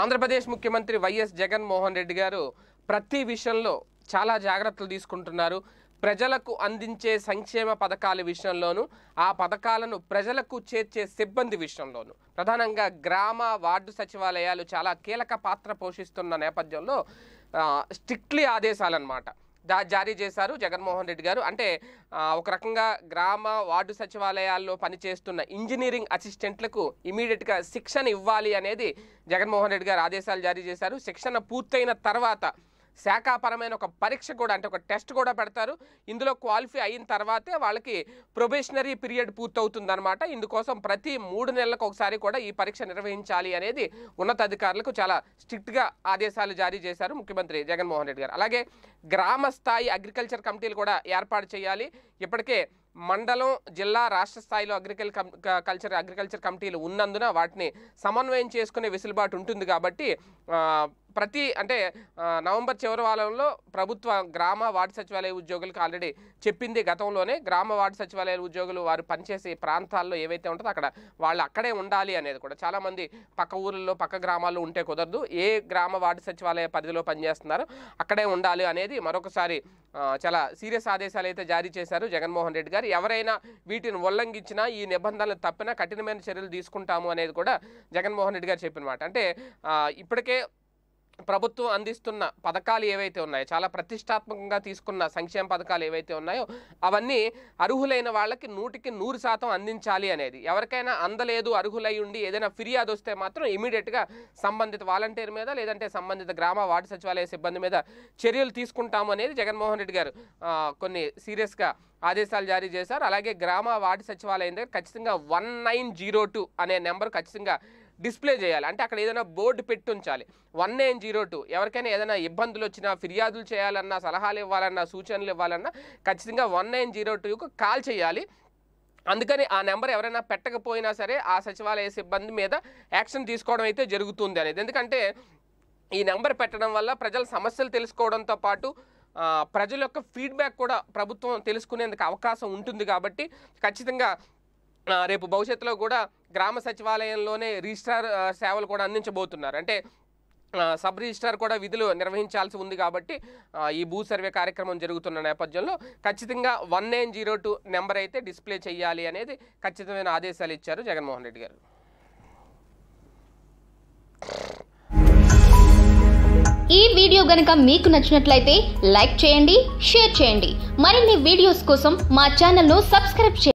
ఆంధ్రప్రదేశ్ ముఖ్యమంత్రి వైఎస్ జగన్మోహన్ రెడ్డి గారు ప్రతి విషయంలో చాలా జాగ్రత్తలు తీసుకుంటున్నారు ప్రజలకు అందించే సంక్షేమ పథకాల విషయంలోనూ ఆ పథకాలను ప్రజలకు చేర్చే సిబ్బంది విషయంలోనూ ప్రధానంగా గ్రామ వార్డు సచివాలయాలు చాలా కీలక పాత్ర పోషిస్తున్న నేపథ్యంలో స్ట్రిక్ట్లీ ఆదేశాలన్నమాట జారీ చేశారు జగన్మోహన్ రెడ్డి గారు అంటే ఒక రకంగా గ్రామ వార్డు సచివాలయాల్లో పనిచేస్తున్న ఇంజనీరింగ్ అసిస్టెంట్లకు ఇమీడియట్గా శిక్షణ ఇవ్వాలి అనేది జగన్మోహన్ రెడ్డి గారు ఆదేశాలు జారీ చేశారు శిక్షణ పూర్తయిన తర్వాత శాఖాపరమైన ఒక పరీక్ష కూడా అంటే ఒక టెస్ట్ కూడా పెడతారు ఇందులో క్వాలిఫై అయిన తర్వాతే వాళ్ళకి ప్రొబేషనరీ పీరియడ్ పూర్తవుతుందన్నమాట ఇందుకోసం ప్రతి మూడు నెలలకు ఒకసారి కూడా ఈ పరీక్ష నిర్వహించాలి అనేది ఉన్నతాధికారులకు చాలా స్ట్రిక్ట్గా ఆదేశాలు జారీ చేశారు ముఖ్యమంత్రి జగన్మోహన్ రెడ్డి గారు అలాగే గ్రామ స్థాయి అగ్రికల్చర్ కమిటీలు కూడా ఏర్పాటు చేయాలి ఇప్పటికే మండలం జిల్లా రాష్ట్ర స్థాయిలో అగ్రికల్ కల్చర్ అగ్రికల్చర్ కమిటీలు ఉన్నందున వాటిని సమన్వయం చేసుకునే వెసులుబాటు ఉంటుంది కాబట్టి ప్రతి అంటే నవంబర్ చివరి వారంలో ప్రభుత్వ గ్రామ వార్డు సచివాలయ ఉద్యోగులకు ఆల్రెడీ చెప్పింది గతంలోనే గ్రామ వార్డు సచివాలయ ఉద్యోగులు వారు పనిచేసే ప్రాంతాల్లో ఏవైతే ఉంటుందో అక్కడ వాళ్ళు అక్కడే ఉండాలి అనేది కూడా చాలామంది పక్క ఊర్లలో పక్క గ్రామాల్లో ఉంటే కుదరదు ఏ గ్రామ వార్డు సచివాలయ పరిధిలో పనిచేస్తున్నారో అక్కడే ఉండాలి అనేది మరొకసారి చాలా సీరియస్ ఆదేశాలు అయితే జారీ చేశారు జగన్మోహన్ రెడ్డి గారు ఎవరైనా వీటిని ఉల్లంఘించినా ఈ నిబంధనలు తప్పినా కఠినమైన చర్యలు తీసుకుంటాము అనేది కూడా జగన్మోహన్ రెడ్డి గారు చెప్పిన మాట అంటే ఇప్పటికే ప్రభుత్వం అందిస్తున్న పథకాలు ఏవైతే ఉన్నాయో చాలా ప్రతిష్టాత్మకంగా తీసుకున్న సంక్షేమ పథకాలు ఏవైతే ఉన్నాయో అవన్నీ అర్హులైన వాళ్ళకి నూటికి నూరు శాతం అందించాలి అనేది ఎవరికైనా అందలేదు అర్హులై ఉండి ఏదైనా ఫిర్యాదు వస్తే మాత్రం ఇమీడియట్గా సంబంధిత వాలంటీర్ మీద లేదంటే సంబంధిత గ్రామ వార్డు సచివాలయ సిబ్బంది మీద చర్యలు తీసుకుంటాము అనేది జగన్మోహన్ రెడ్డి గారు కొన్ని సీరియస్గా ఆదేశాలు జారీ చేశారు అలాగే గ్రామ వార్డు సచివాలయం దగ్గర ఖచ్చితంగా వన్ నైన్ జీరో టూ అనే నెంబర్ ఖచ్చితంగా డిస్ప్లే చేయాలి అంటే అక్కడ ఏదైనా బోర్డు పెట్టి ఉంచాలి వన్ నైన్ జీరో టూ ఎవరికైనా ఏదైనా ఇబ్బందులు వచ్చినా ఫిర్యాదులు చేయాలన్నా సలహాలు ఇవ్వాలన్నా సూచనలు ఇవ్వాలన్నా ఖచ్చితంగా వన్ నైన్ జీరో టూకు కాల్ చేయాలి అందుకని ఆ నెంబర్ ఎవరైనా పెట్టకపోయినా సరే ఆ సచివాలయ సిబ్బంది మీద యాక్షన్ తీసుకోవడం అయితే జరుగుతుంది అనేది ఎందుకంటే ఈ నెంబర్ పెట్టడం వల్ల ప్రజల సమస్యలు తెలుసుకోవడంతో పాటు ప్రజల యొక్క ఫీడ్బ్యాక్ కూడా ప్రభుత్వం తెలుసుకునేందుకు అవకాశం ఉంటుంది కాబట్టి ఖచ్చితంగా రేపు భవిష్యత్తులో కూడా గ్రామ సచివాలయంలోనే రిజిస్ట్రార్ సేవలు కూడా అందించబోతున్నారు అంటే సబ్ రిజిస్ట్రార్ కూడా విధులు నిర్వహించాల్సి ఉంది కాబట్టి ఈ భూ సర్వే కార్యక్రమం జరుగుతున్న నేపథ్యంలో ఖచ్చితంగా one nine zero two number అయితే డిస్ప్లే చేయాలి అనేది ఖచ్చితమైన ఆదేశాలు ఇచ్చారు జగన్మోహన్ రెడ్డి గారు ఈ వీడియో గనక మీకు నచ్చినట్లయితే లైక్ చేయండి షేర్ చేయండి మరిన్ని వీడియోస్ కోసం మా ఛానల్ను సబ్స్క్రైబ్ చేయండి